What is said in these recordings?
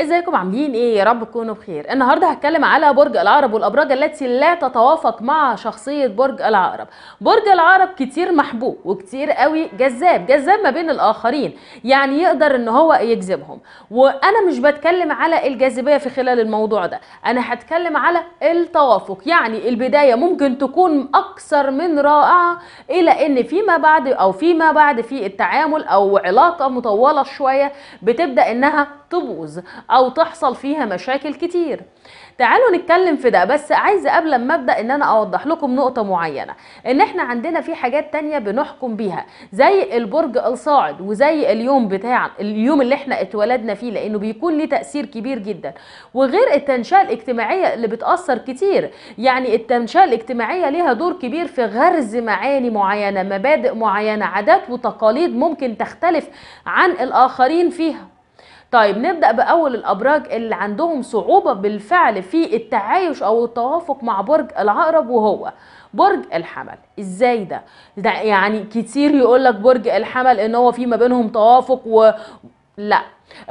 ازيكم عاملين ايه يا رب تكونوا بخير النهارده هتكلم على برج العقرب والابراج التي لا تتوافق مع شخصيه برج العقرب برج العقرب كتير محبوب وكتير قوي جذاب جذاب ما بين الاخرين يعني يقدر ان هو يجذبهم وانا مش بتكلم على الجاذبيه في خلال الموضوع ده انا هتكلم على التوافق يعني البدايه ممكن تكون اكثر من رائعه الى ان فيما بعد او فيما بعد في التعامل او علاقه مطوله شويه بتبدا انها تبوظ او تحصل فيها مشاكل كتير تعالوا نتكلم في ده بس عايزه قبل ما ابدا ان انا اوضح لكم نقطه معينه ان احنا عندنا في حاجات تانية بنحكم بيها زي البرج الصاعد وزي اليوم بتاع اليوم اللي احنا اتولدنا فيه لانه بيكون ليه تاثير كبير جدا وغير التنشئه الاجتماعيه اللي بتاثر كتير يعني التنشئه الاجتماعيه ليها دور كبير في غرز معاني معينه مبادئ معينه عادات وتقاليد ممكن تختلف عن الاخرين فيها طيب نبدأ بأول الأبراج اللي عندهم صعوبة بالفعل في التعايش أو التوافق مع برج العقرب وهو برج الحمل ازاي ده, ده يعني كتير يقولك برج الحمل ان هو في ما بينهم توافق و لا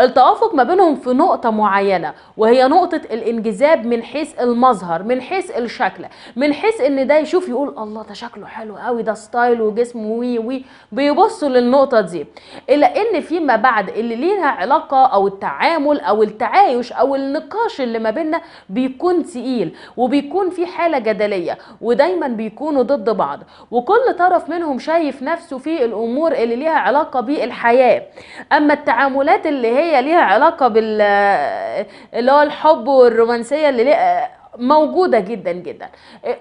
التوافق ما بينهم في نقطة معينة وهي نقطة الانجذاب من حيث المظهر من حيث الشكل من حيث ان ده يشوف يقول الله ده شكله حلو قوي ده ستايل وجسمه وي وي بيبصوا للنقطة دي الا ان فيما بعد اللي ليها علاقة او التعامل او التعايش او النقاش اللي ما بيننا بيكون تقيل وبيكون في حالة جدلية ودايما بيكونوا ضد بعض وكل طرف منهم شايف نفسه في الامور اللي ليها علاقة بالحياة اما التعاملات اللي اللي هي ليها علاقه بال اللي هو الحب والرومانسيه اللي ليه موجودة جدا جدا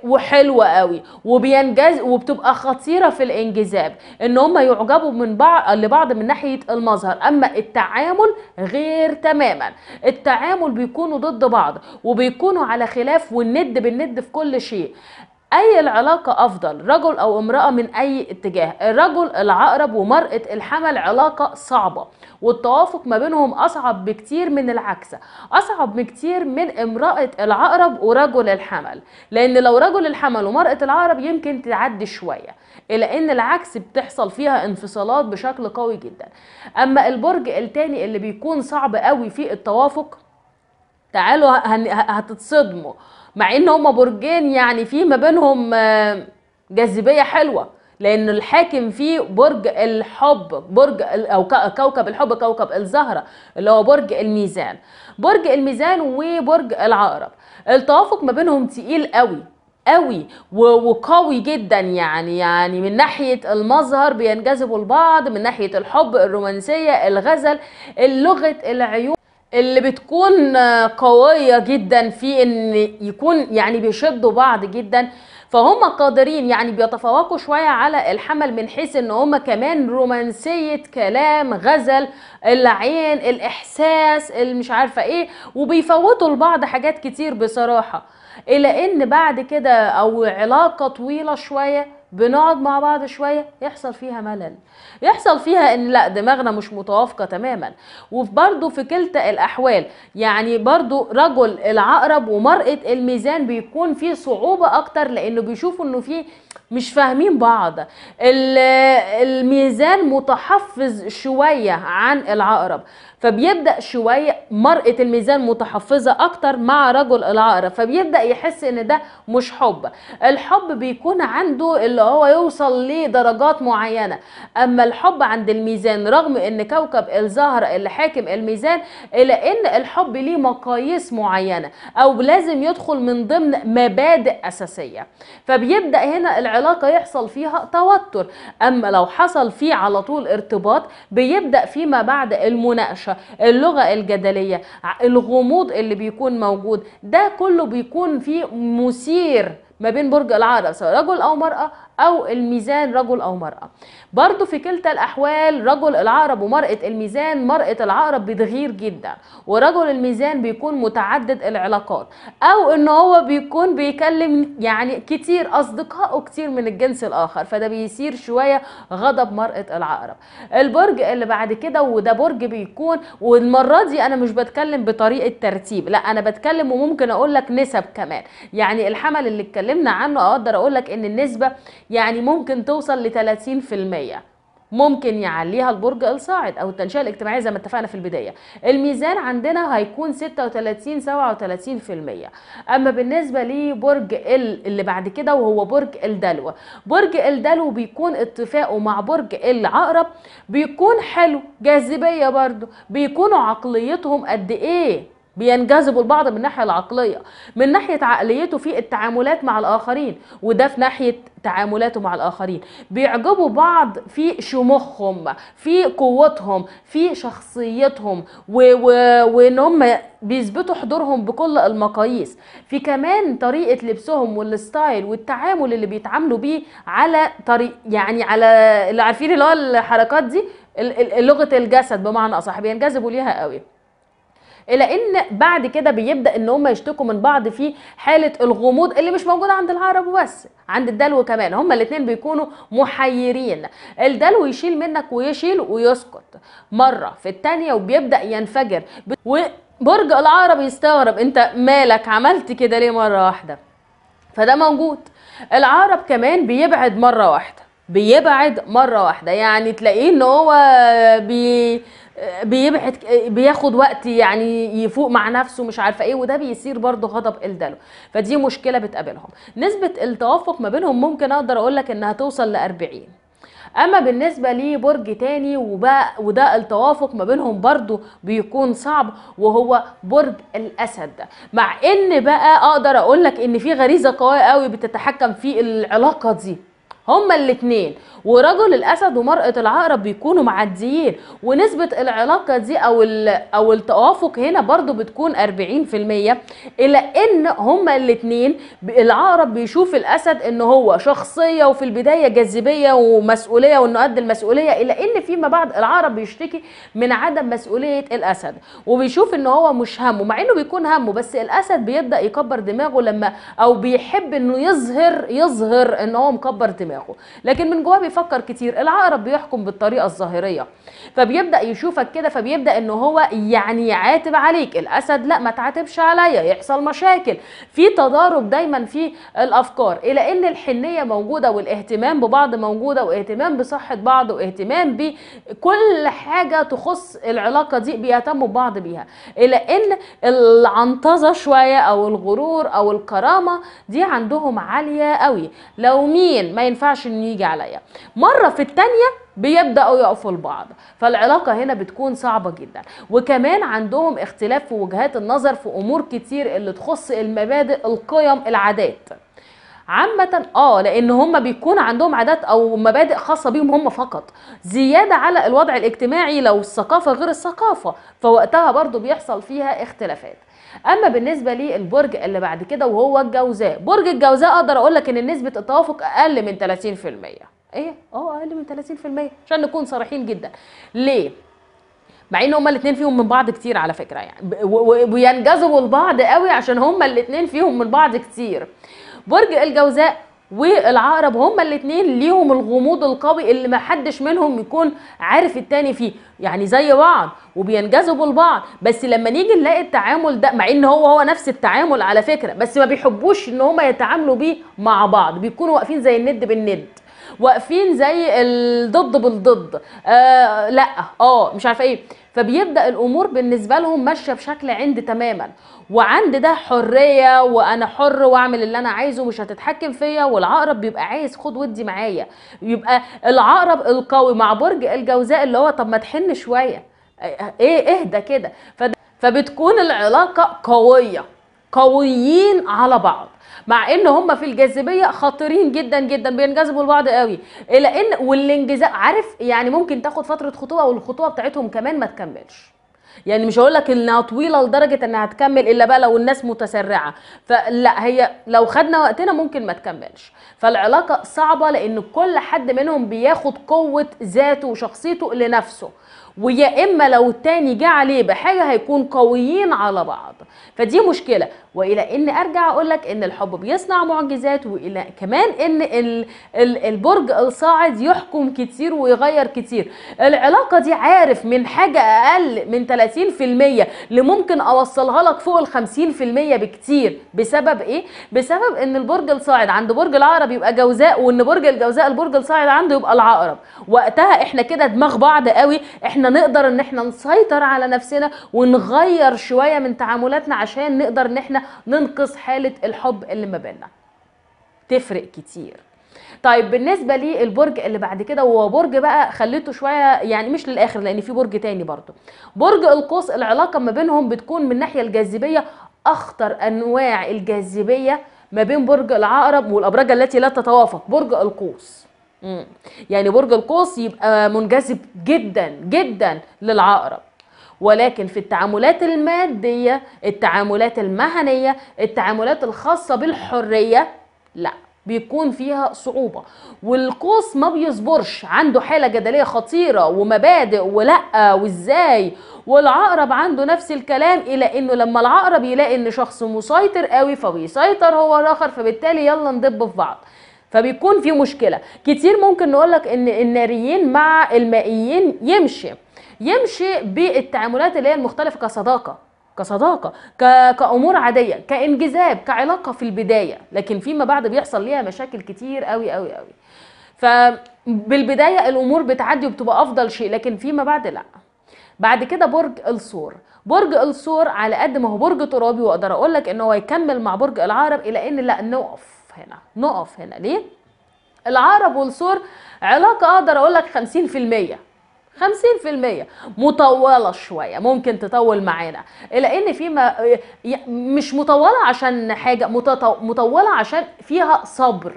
وحلوة قوي وبينجز وبتبقى خطيرة في الانجذاب ان هم يعجبوا من بعض لبعض من ناحية المظهر اما التعامل غير تماما التعامل بيكونوا ضد بعض وبيكونوا على خلاف والند بالند في كل شيء اي العلاقة افضل رجل او امرأة من اي اتجاه الرجل العقرب ومرأة الحمل علاقة صعبة والتوافق ما بينهم اصعب بكتير من العكسة اصعب بكتير من امرأة العقرب ورجل الحمل لان لو رجل الحمل ومرأة العقرب يمكن تعدي شوية الى ان العكس بتحصل فيها انفصالات بشكل قوي جدا اما البرج التاني اللي بيكون صعب قوي في التوافق تعالوا هتتصدموا مع ان هما برجين يعني في ما بينهم آه، جاذبيه حلوه لان الحاكم فيه برج الحب برج او كوكب الحب كوكب الزهره اللي هو برج الميزان برج الميزان وبرج العقرب التوافق ما بينهم تقيل قوي قوي وقوي جدا يعني يعني من ناحيه المظهر بينجذبوا البعض من ناحيه الحب الرومانسيه الغزل لغه العيون اللي بتكون آه، قوية جدا في ان يكون يعني بيشدوا بعض جدا فهم قادرين يعني بيتفوقوا شوية على الحمل من حيث ان هم كمان رومانسية كلام غزل العين الاحساس مش عارفة ايه وبيفوتوا لبعض حاجات كتير بصراحة الى ان بعد كده او علاقة طويلة شوية بنقعد مع بعض شويه يحصل فيها ملل يحصل فيها ان لا دماغنا مش متوافقه تماما وبرده في كلتا الاحوال يعني برده رجل العقرب ومراه الميزان بيكون في صعوبه اكتر لانه بيشوفوا انه في مش فاهمين بعض الميزان متحفظ شوية عن العقرب فبيبدأ شوية مرأة الميزان متحفظة أكتر مع رجل العقرب فبيبدأ يحس إن ده مش حب الحب بيكون عنده اللي هو يوصل لدرجات معينة أما الحب عند الميزان رغم إن كوكب الزهرة اللي حاكم الميزان إلا إن الحب ليه مقاييس معينة أو لازم يدخل من ضمن مبادئ أساسية فبيبدأ هنا العلاقة العلاقة يحصل فيها توتر أما لو حصل فيه على طول ارتباط بيبدأ فيما بعد المناقشة اللغة الجدلية الغموض اللي بيكون موجود ده كله بيكون فيه مثير ما بين برج العقرب سواء رجل او مراه أو الميزان رجل أو مرأة برضو في كلتا الأحوال رجل العقرب ومرأة الميزان مرأة العقرب بتغير جدا ورجل الميزان بيكون متعدد العلاقات أو إن هو بيكون بيكلم يعني كتير أصدقائه كتير من الجنس الآخر فده بيثير شوية غضب مرأة العقرب البرج اللي بعد كده وده برج بيكون والمرة دي أنا مش بتكلم بطريقة ترتيب لا أنا بتكلم وممكن أقول لك نسب كمان يعني الحمل اللي اتكلمنا عنه أقدر أقول لك إن النسبة يعني ممكن توصل ل 30% ممكن يعليها البرج الصاعد او التنشئه الاجتماعيه زي ما اتفقنا في البدايه الميزان عندنا هيكون 36 37% اما بالنسبه لبرج ال اللي بعد كده وهو برج الدلو برج الدلو بيكون اتفاقه مع برج العقرب بيكون حلو جاذبيه برضو بيكونوا عقليتهم قد ايه بينجذبوا لبعض من الناحيه العقليه من ناحيه عقليته في التعاملات مع الاخرين وده في ناحيه تعاملاته مع الاخرين بيعجبوا بعض في شموخهم في قوتهم في شخصيتهم و... و... وان هم بيثبتوا حضورهم بكل المقاييس في كمان طريقه لبسهم والستايل والتعامل اللي بيتعاملوا بيه على طريق يعني على اللي عارفين اللي هو الحركات دي لغه الجسد بمعنى اصح بينجذبوا ليها قوي الى ان بعد كده بيبدا ان هم يشتكوا من بعض في حاله الغموض اللي مش موجوده عند العرب بس عند الدلو كمان هما الاثنين بيكونوا محيرين الدلو يشيل منك ويشيل ويسكت مره في الثانيه وبيبدا ينفجر وبرج العرب يستغرب انت مالك عملت كده ليه مره واحده فده موجود العرب كمان بيبعد مره واحده بيبعد مره واحده يعني تلاقيه ان هو بي بيبعد بياخد وقت يعني يفوق مع نفسه مش عارفه ايه وده بيصير برضه غضب الدلو فدي مشكله بتقابلهم نسبه التوافق ما بينهم ممكن اقدر اقول لك انها توصل ل 40 اما بالنسبه لبرج تاني وبقى وده التوافق ما بينهم برضو بيكون صعب وهو برج الاسد مع ان بقى اقدر اقول لك ان في غريزه قويه قوي بتتحكم في العلاقه دي هما الاثنين ورجل الاسد ومرأة العقرب بيكونوا معديين ونسبة العلاقة دي او او التوافق هنا برضو بتكون 40% الى ان هما الاثنين العقرب بيشوف الاسد ان هو شخصية وفي البداية جاذبية ومسؤولية وانه قد المسؤولية الى ان فيما بعد العقرب بيشتكي من عدم مسؤولية الاسد وبيشوف ان هو مش همه مع انه بيكون همه بس الاسد بيبدأ يكبر دماغه لما او بيحب انه يظهر يظهر ان هو مكبر دماغه دماغه لكن من جواه بيفكر كتير العقرب بيحكم بالطريقه الظاهريه فبيبدا يشوفك كده فبيبدا ان هو يعني يعاتب عليك الاسد لا ما تعاتبش عليا يحصل مشاكل في تضارب دايما في الافكار الى ان الحنيه موجوده والاهتمام ببعض موجوده واهتمام بصحه بعض واهتمام بكل حاجه تخص العلاقه دي بيهتموا ببعض بيها الى ان العنطزه شويه او الغرور او الكرامه دي عندهم عاليه قوي لو مين ما ينفعش ينفعش انه يجي عليا مره في الثانيه بيبداوا يقفوا لبعض فالعلاقه هنا بتكون صعبه جدا وكمان عندهم اختلاف في وجهات النظر في امور كتير اللي تخص المبادئ القيم العادات عامة اه لان هم بيكون عندهم عادات او مبادئ خاصة بيهم هم فقط زيادة على الوضع الاجتماعي لو الثقافة غير الثقافة فوقتها برضو بيحصل فيها اختلافات اما بالنسبه للبرج اللي بعد كده وهو الجوزاء برج الجوزاء اقدر اقول لك ان نسبه التوافق اقل من 30% ايه اه اقل من 30% عشان نكون صريحين جدا ليه مع ان هما الاثنين فيهم من بعض كتير على فكره يعني وينجذبوا لبعض قوي عشان هما الاثنين فيهم من بعض كتير برج الجوزاء والعقرب هما الاثنين ليهم الغموض القوي اللي محدش منهم يكون عارف التاني فيه يعني زي بعض وبينجذبوا لبعض بس لما نيجي نلاقي التعامل ده مع ان هو هو نفس التعامل على فكره بس ما بيحبوش ان هما يتعاملوا بيه مع بعض بيكونوا واقفين زي الند بالند واقفين زي الضد بالضد آه لا اه مش عارفه ايه فبيبدا الامور بالنسبه لهم ماشيه بشكل عند تماما وعند ده حريه وانا حر واعمل اللي انا عايزه مش هتتحكم فيا والعقرب بيبقى عايز خد ودي معايا يبقى العقرب القوي مع برج الجوزاء اللي هو طب ما تحن شويه ايه اهدى كده فبتكون العلاقه قويه قويين على بعض مع ان هم في الجاذبيه خطيرين جدا جدا بينجذبوا لبعض قوي الى ان والانجذاب عارف يعني ممكن تاخد فتره خطوبه والخطوبه بتاعتهم كمان ما تكملش يعني مش هقول لك انها طويله لدرجه انها تكمل الا بقى لو الناس متسرعه فلا هي لو خدنا وقتنا ممكن ما تكملش فالعلاقه صعبه لان كل حد منهم بياخد قوه ذاته وشخصيته لنفسه ويا اما لو التاني جه عليه بحاجه هيكون قويين على بعض فدي مشكله والى ان ارجع اقول لك ان الحب بيصنع معجزات والى كمان ان البرج الصاعد يحكم كتير ويغير كتير العلاقه دي عارف من حاجه اقل من 30% لممكن اوصلها لك فوق ال 50% بكتير بسبب ايه بسبب ان البرج الصاعد عند برج العقرب يبقى جوزاء وان برج الجوزاء البرج الصاعد عنده يبقى العقرب وقتها احنا كده دماغ بعض قوي احنا احنا نقدر ان احنا نسيطر على نفسنا ونغير شويه من تعاملاتنا عشان نقدر ان احنا ننقص حاله الحب اللي ما بيننا تفرق كتير طيب بالنسبه للبرج اللي بعد كده هو برج بقى خليته شويه يعني مش للاخر لان في برج تاني برضه برج القوس العلاقه ما بينهم بتكون من ناحيه الجاذبيه اخطر انواع الجاذبيه ما بين برج العقرب والابراج التي لا تتوافق برج القوس يعني برج القوس يبقى منجذب جدا جدا للعقرب ولكن في التعاملات المادية التعاملات المهنية التعاملات الخاصة بالحرية لا بيكون فيها صعوبة والقوس ما بيصبرش عنده حالة جدلية خطيرة ومبادئ ولا وازاي والعقرب عنده نفس الكلام الى انه لما العقرب يلاقي ان شخص مسيطر قوي فبيسيطر هو الاخر فبالتالي يلا ندب في بعض فبيكون في مشكله كتير ممكن نقولك ان الناريين مع المائيين يمشي يمشي بالتعاملات اللي هي المختلفه كصداقه كصداقة كأمور عادية كانجذاب كعلاقة في البداية لكن فيما بعد بيحصل ليها مشاكل كتير قوي قوي قوي فبالبداية الأمور بتعدي وبتبقى أفضل شيء لكن فيما بعد لأ بعد كده برج الثور برج الثور على قد ما هو برج ترابي واقدر اقول لك ان هو يكمل مع برج العقرب الى ان لا نقف هنا نقف هنا ليه العرب والسور علاقه اقدر اقول لك 50% 50% مطولة شوية ممكن تطول معانا الى إن في ما مش مطولة عشان حاجة مطولة عشان فيها صبر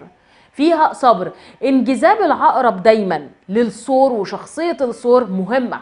فيها صبر انجذاب العقرب دايما للصور وشخصية الصور مهمة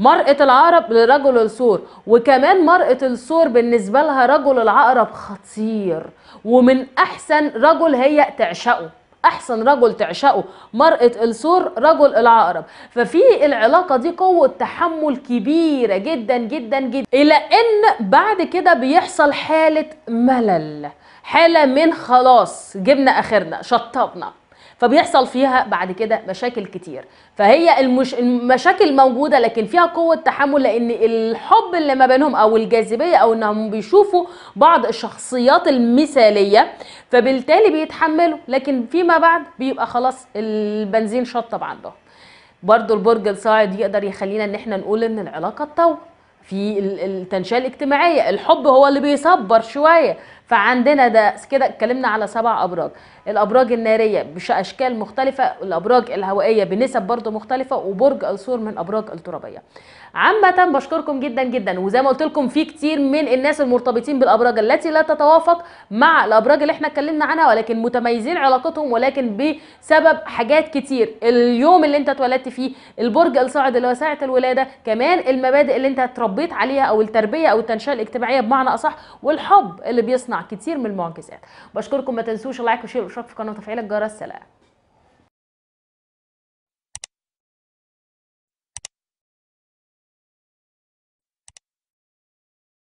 مرأة العقرب لرجل السور وكمان مرأة السور بالنسبة لها رجل العقرب خطير ومن أحسن رجل هي تعشقه احسن رجل تعشقه مرأة السور رجل العقرب ففي العلاقة دي قوة تحمل كبيرة جدا جدا جدا الى ان بعد كده بيحصل حالة ملل حالة من خلاص جبنا اخرنا شطبنا فبيحصل فيها بعد كده مشاكل كتير فهي المش... المشاكل موجوده لكن فيها قوه تحمل لان الحب اللي ما بينهم او الجاذبيه او انهم بيشوفوا بعض الشخصيات المثاليه فبالتالي بيتحملوا لكن فيما بعد بيبقى خلاص البنزين شطب عندهم برضو البرج الصاعد يقدر يخلينا ان احنا نقول ان العلاقه تطور في التنشئه الاجتماعيه الحب هو اللي بيصبر شويه فعندنا ده كده اتكلمنا على سبع ابراج الابراج الناريه باشكال مختلفه الابراج الهوائيه بنسب برضو مختلفه وبرج السور من الابراج الترابيه عامه بشكركم جدا جدا وزي ما قلت لكم في كتير من الناس المرتبطين بالابراج التي لا تتوافق مع الابراج اللي احنا اتكلمنا عنها ولكن متميزين علاقتهم ولكن بسبب حاجات كتير اليوم اللي انت اتولدت فيه البرج الصاعد اللي هو ساعه الولاده كمان المبادئ اللي انت اتربيت عليها او التربيه او التنشئه الاجتماعيه بمعنى اصح والحب اللي بيصنع كتير من المعجزات بشكركم ما تنسوش لايك وشير واشتراك في القناه وتفعيل الجرس سلام